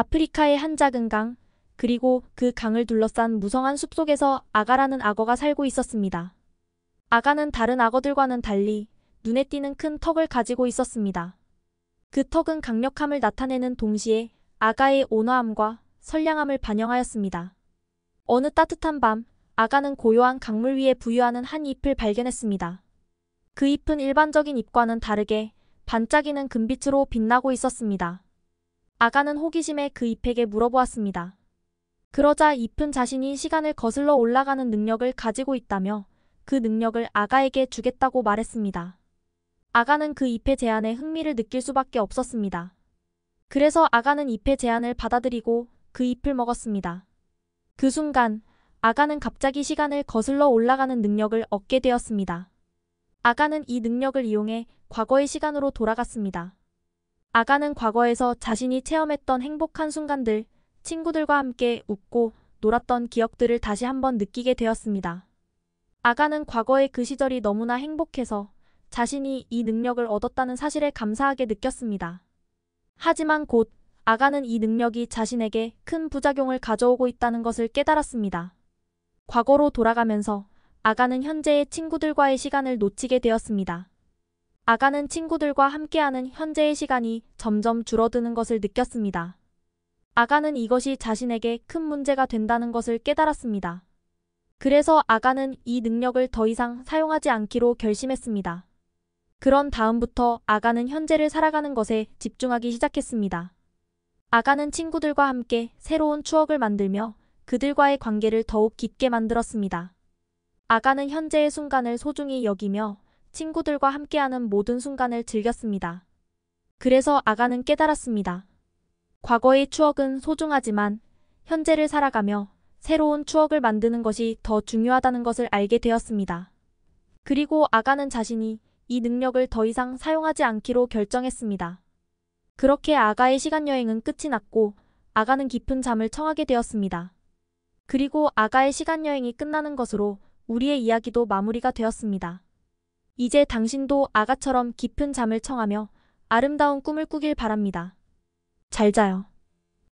아프리카의 한 작은 강, 그리고 그 강을 둘러싼 무성한 숲속에서 아가라는 악어가 살고 있었습니다. 아가는 다른 악어들과는 달리 눈에 띄는 큰 턱을 가지고 있었습니다. 그 턱은 강력함을 나타내는 동시에 아가의 온화함과 선량함을 반영하였습니다. 어느 따뜻한 밤, 아가는 고요한 강물 위에 부유하는 한 잎을 발견했습니다. 그 잎은 일반적인 잎과는 다르게 반짝이는 금빛으로 빛나고 있었습니다. 아가는 호기심에 그 잎에게 물어보았습니다. 그러자 잎은 자신이 시간을 거슬러 올라가는 능력을 가지고 있다며 그 능력을 아가에게 주겠다고 말했습니다. 아가는 그 잎의 제안에 흥미를 느낄 수밖에 없었습니다. 그래서 아가는 잎의 제안을 받아들이고 그 잎을 먹었습니다. 그 순간 아가는 갑자기 시간을 거슬러 올라가는 능력을 얻게 되었습니다. 아가는 이 능력을 이용해 과거의 시간으로 돌아갔습니다. 아가는 과거에서 자신이 체험했던 행복한 순간들, 친구들과 함께 웃고 놀았던 기억들을 다시 한번 느끼게 되었습니다. 아가는 과거의 그 시절이 너무나 행복해서 자신이 이 능력을 얻었다는 사실에 감사하게 느꼈습니다. 하지만 곧 아가는 이 능력이 자신에게 큰 부작용을 가져오고 있다는 것을 깨달았습니다. 과거로 돌아가면서 아가는 현재의 친구들과의 시간을 놓치게 되었습니다. 아가는 친구들과 함께하는 현재의 시간이 점점 줄어드는 것을 느꼈습니다. 아가는 이것이 자신에게 큰 문제가 된다는 것을 깨달았습니다. 그래서 아가는 이 능력을 더 이상 사용하지 않기로 결심했습니다. 그런 다음부터 아가는 현재를 살아가는 것에 집중하기 시작했습니다. 아가는 친구들과 함께 새로운 추억을 만들며 그들과의 관계를 더욱 깊게 만들었습니다. 아가는 현재의 순간을 소중히 여기며 친구들과 함께하는 모든 순간을 즐겼습니다. 그래서 아가는 깨달았습니다. 과거의 추억은 소중하지만 현재를 살아가며 새로운 추억을 만드는 것이 더 중요하다는 것을 알게 되었습니다. 그리고 아가는 자신이 이 능력을 더 이상 사용하지 않기로 결정했습니다. 그렇게 아가의 시간여행은 끝이 났고 아가는 깊은 잠을 청하게 되었습니다. 그리고 아가의 시간여행이 끝나는 것으로 우리의 이야기도 마무리가 되었습니다. 이제 당신도 아가처럼 깊은 잠을 청하며 아름다운 꿈을 꾸길 바랍니다. 잘 자요.